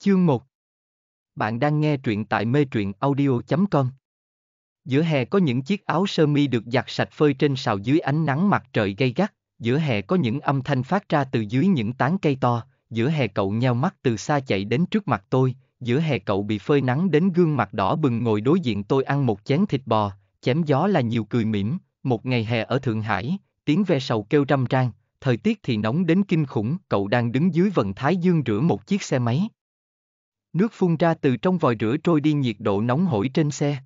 Chương 1 Bạn đang nghe truyện tại mê truyện audio.com Giữa hè có những chiếc áo sơ mi được giặt sạch phơi trên sào dưới ánh nắng mặt trời gay gắt, giữa hè có những âm thanh phát ra từ dưới những tán cây to, giữa hè cậu nheo mắt từ xa chạy đến trước mặt tôi, giữa hè cậu bị phơi nắng đến gương mặt đỏ bừng ngồi đối diện tôi ăn một chén thịt bò, chém gió là nhiều cười mỉm, một ngày hè ở Thượng Hải, tiếng ve sầu kêu trăm trang, thời tiết thì nóng đến kinh khủng, cậu đang đứng dưới vần thái dương rửa một chiếc xe máy. Nước phun ra từ trong vòi rửa trôi đi nhiệt độ nóng hổi trên xe.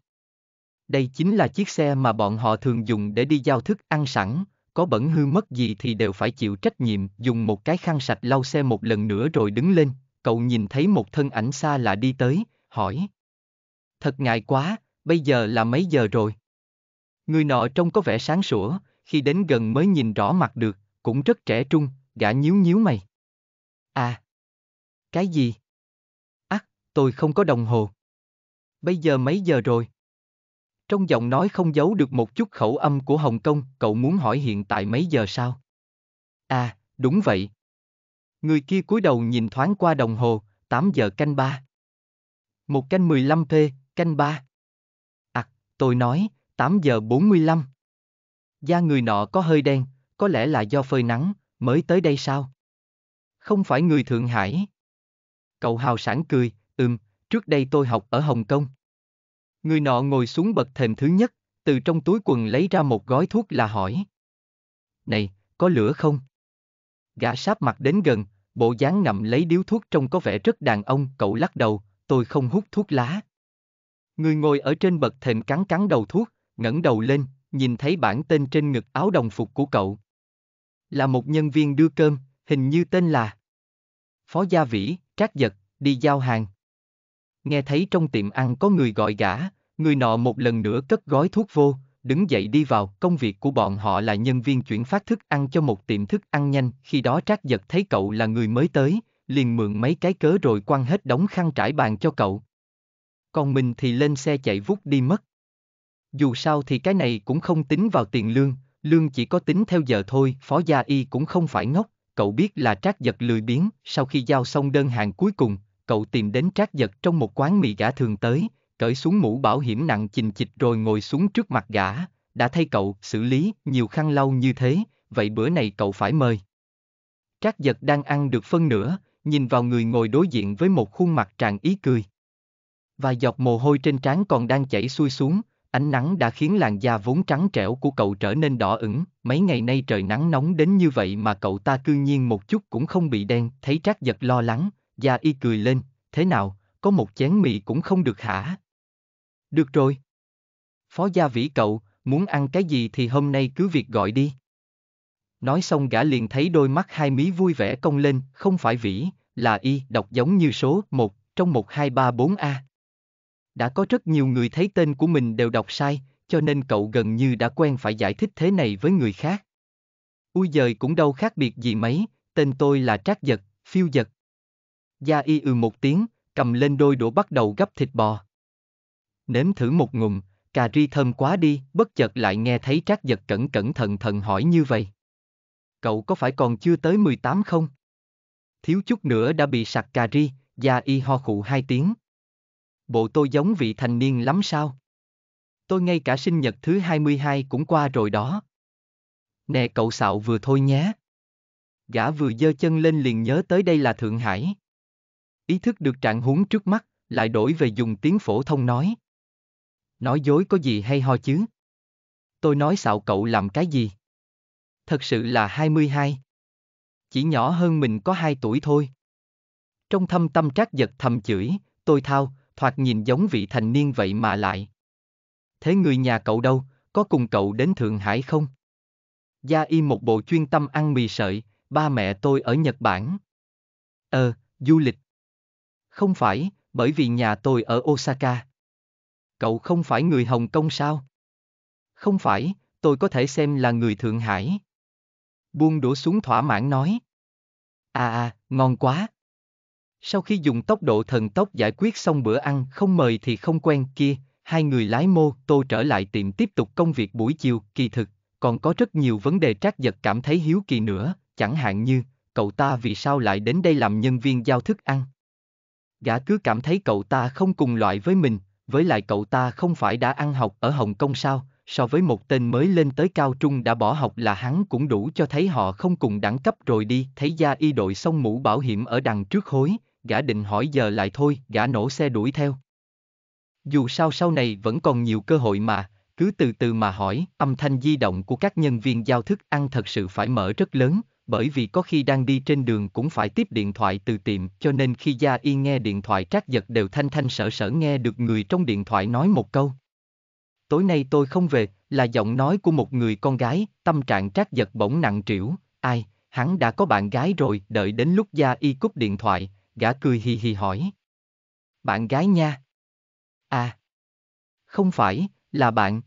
Đây chính là chiếc xe mà bọn họ thường dùng để đi giao thức ăn sẵn, có bẩn hư mất gì thì đều phải chịu trách nhiệm, dùng một cái khăn sạch lau xe một lần nữa rồi đứng lên, cậu nhìn thấy một thân ảnh xa lạ đi tới, hỏi. Thật ngại quá, bây giờ là mấy giờ rồi? Người nọ trông có vẻ sáng sủa, khi đến gần mới nhìn rõ mặt được, cũng rất trẻ trung, gã nhíu nhíu mày. À, cái gì? tôi không có đồng hồ. Bây giờ mấy giờ rồi? Trong giọng nói không giấu được một chút khẩu âm của Hồng Kông, cậu muốn hỏi hiện tại mấy giờ sao? À, đúng vậy. Người kia cúi đầu nhìn thoáng qua đồng hồ, 8 giờ canh ba. Một canh 15 p, canh ba. À, tôi nói, 8 giờ 45. Da người nọ có hơi đen, có lẽ là do phơi nắng, mới tới đây sao? Không phải người Thượng Hải. Cậu hào sản cười, Ừm, trước đây tôi học ở Hồng Kông. Người nọ ngồi xuống bậc thềm thứ nhất, từ trong túi quần lấy ra một gói thuốc là hỏi. Này, có lửa không? Gã sáp mặt đến gần, bộ dáng ngậm lấy điếu thuốc trông có vẻ rất đàn ông, cậu lắc đầu, tôi không hút thuốc lá. Người ngồi ở trên bậc thềm cắn cắn đầu thuốc, ngẩng đầu lên, nhìn thấy bản tên trên ngực áo đồng phục của cậu. Là một nhân viên đưa cơm, hình như tên là Phó Gia Vĩ, Trác Giật, đi giao hàng nghe thấy trong tiệm ăn có người gọi gã, người nọ một lần nữa cất gói thuốc vô, đứng dậy đi vào, công việc của bọn họ là nhân viên chuyển phát thức ăn cho một tiệm thức ăn nhanh, khi đó trác giật thấy cậu là người mới tới, liền mượn mấy cái cớ rồi quăng hết đống khăn trải bàn cho cậu. Còn mình thì lên xe chạy vút đi mất. Dù sao thì cái này cũng không tính vào tiền lương, lương chỉ có tính theo giờ thôi, phó gia y cũng không phải ngốc, cậu biết là trác giật lười biếng, sau khi giao xong đơn hàng cuối cùng, cậu tìm đến trác giật trong một quán mì gã thường tới, cởi xuống mũ bảo hiểm nặng chình chịch rồi ngồi xuống trước mặt gã, đã thay cậu xử lý nhiều khăn lau như thế, vậy bữa này cậu phải mời. Trác giật đang ăn được phân nửa, nhìn vào người ngồi đối diện với một khuôn mặt tràn ý cười. Và giọt mồ hôi trên trán còn đang chảy xuôi xuống, ánh nắng đã khiến làn da vốn trắng trẻo của cậu trở nên đỏ ửng, mấy ngày nay trời nắng nóng đến như vậy mà cậu ta cư nhiên một chút cũng không bị đen, thấy Trác giật lo lắng, Gia y cười lên, thế nào, có một chén mì cũng không được hả? Được rồi. Phó gia vĩ cậu, muốn ăn cái gì thì hôm nay cứ việc gọi đi. Nói xong gã liền thấy đôi mắt hai mí vui vẻ cong lên, không phải vĩ, là y, đọc giống như số 1, trong 1234A. Đã có rất nhiều người thấy tên của mình đều đọc sai, cho nên cậu gần như đã quen phải giải thích thế này với người khác. Ui giời cũng đâu khác biệt gì mấy, tên tôi là Trác Giật, Phiêu Giật. Gia y ừ một tiếng, cầm lên đôi đũa bắt đầu gấp thịt bò. Nếm thử một ngụm, cà ri thơm quá đi, bất chợt lại nghe thấy trác giật cẩn cẩn thận thận hỏi như vậy. Cậu có phải còn chưa tới 18 không? Thiếu chút nữa đã bị sặc cà ri, gia y ho khụ hai tiếng. Bộ tôi giống vị thành niên lắm sao? Tôi ngay cả sinh nhật thứ 22 cũng qua rồi đó. Nè cậu xạo vừa thôi nhé. Gã vừa giơ chân lên liền nhớ tới đây là Thượng Hải ý thức được trạng huống trước mắt, lại đổi về dùng tiếng phổ thông nói. Nói dối có gì hay ho chứ? Tôi nói xạo cậu làm cái gì? Thật sự là 22. Chỉ nhỏ hơn mình có 2 tuổi thôi. Trong thâm tâm trác giật thầm chửi, tôi thao, thoạt nhìn giống vị thành niên vậy mà lại. Thế người nhà cậu đâu, có cùng cậu đến Thượng Hải không? Gia y một bộ chuyên tâm ăn mì sợi, ba mẹ tôi ở Nhật Bản. Ờ, du lịch không phải, bởi vì nhà tôi ở Osaka. Cậu không phải người Hồng Kông sao? Không phải, tôi có thể xem là người Thượng Hải. Buông đũa xuống thỏa mãn nói. À à, ngon quá. Sau khi dùng tốc độ thần tốc giải quyết xong bữa ăn không mời thì không quen kia, hai người lái mô tô trở lại tiệm tiếp tục công việc buổi chiều, kỳ thực, còn có rất nhiều vấn đề trác giật cảm thấy hiếu kỳ nữa, chẳng hạn như, cậu ta vì sao lại đến đây làm nhân viên giao thức ăn gã cứ cảm thấy cậu ta không cùng loại với mình, với lại cậu ta không phải đã ăn học ở Hồng Kông sao, so với một tên mới lên tới cao trung đã bỏ học là hắn cũng đủ cho thấy họ không cùng đẳng cấp rồi đi, thấy gia y đội xong mũ bảo hiểm ở đằng trước hối, gã định hỏi giờ lại thôi, gã nổ xe đuổi theo. Dù sao sau này vẫn còn nhiều cơ hội mà, cứ từ từ mà hỏi, âm thanh di động của các nhân viên giao thức ăn thật sự phải mở rất lớn, bởi vì có khi đang đi trên đường cũng phải tiếp điện thoại từ tiệm cho nên khi Gia Y nghe điện thoại trác giật đều thanh thanh sở sở nghe được người trong điện thoại nói một câu. Tối nay tôi không về, là giọng nói của một người con gái, tâm trạng trác giật bỗng nặng trĩu, ai, hắn đã có bạn gái rồi, đợi đến lúc Gia Y cúp điện thoại, gã cười hì hì hỏi. Bạn gái nha. À. Không phải, là bạn.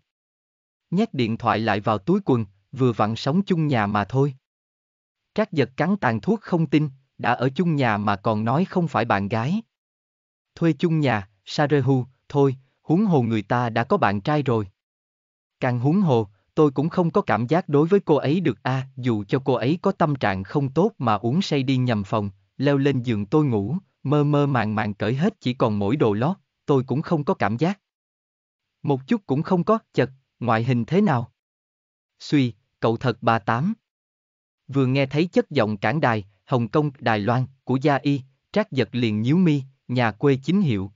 Nhét điện thoại lại vào túi quần, vừa vặn sống chung nhà mà thôi. Các giật cắn tàn thuốc không tin, đã ở chung nhà mà còn nói không phải bạn gái. Thuê chung nhà, Sarehu, thôi, huống hồ người ta đã có bạn trai rồi. Càng huống hồ, tôi cũng không có cảm giác đối với cô ấy được a, à, dù cho cô ấy có tâm trạng không tốt mà uống say đi nhầm phòng, leo lên giường tôi ngủ, mơ mơ màng màng cởi hết chỉ còn mỗi đồ lót, tôi cũng không có cảm giác. Một chút cũng không có, chật, ngoại hình thế nào? Suy, cậu thật bà tám. Vừa nghe thấy chất giọng cảng đài, Hồng Kông, Đài Loan, của Gia Y, Trác Giật liền nhíu mi, nhà quê chính hiệu.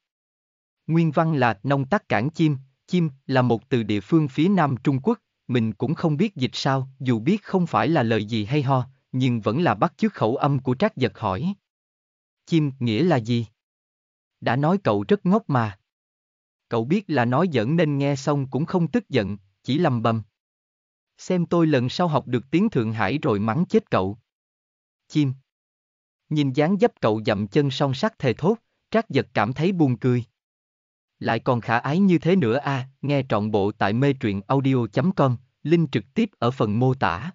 Nguyên văn là nông tắc cảng chim, chim là một từ địa phương phía nam Trung Quốc, mình cũng không biết dịch sao, dù biết không phải là lời gì hay ho, nhưng vẫn là bắt chước khẩu âm của Trác Giật hỏi. Chim nghĩa là gì? Đã nói cậu rất ngốc mà. Cậu biết là nói giỡn nên nghe xong cũng không tức giận, chỉ lầm bầm, Xem tôi lần sau học được tiếng Thượng Hải rồi mắng chết cậu. Chim. Nhìn dáng dấp cậu dậm chân song sắc thề thốt, trác giật cảm thấy buồn cười. Lại còn khả ái như thế nữa à, nghe trọn bộ tại mê truyện audio.com, link trực tiếp ở phần mô tả.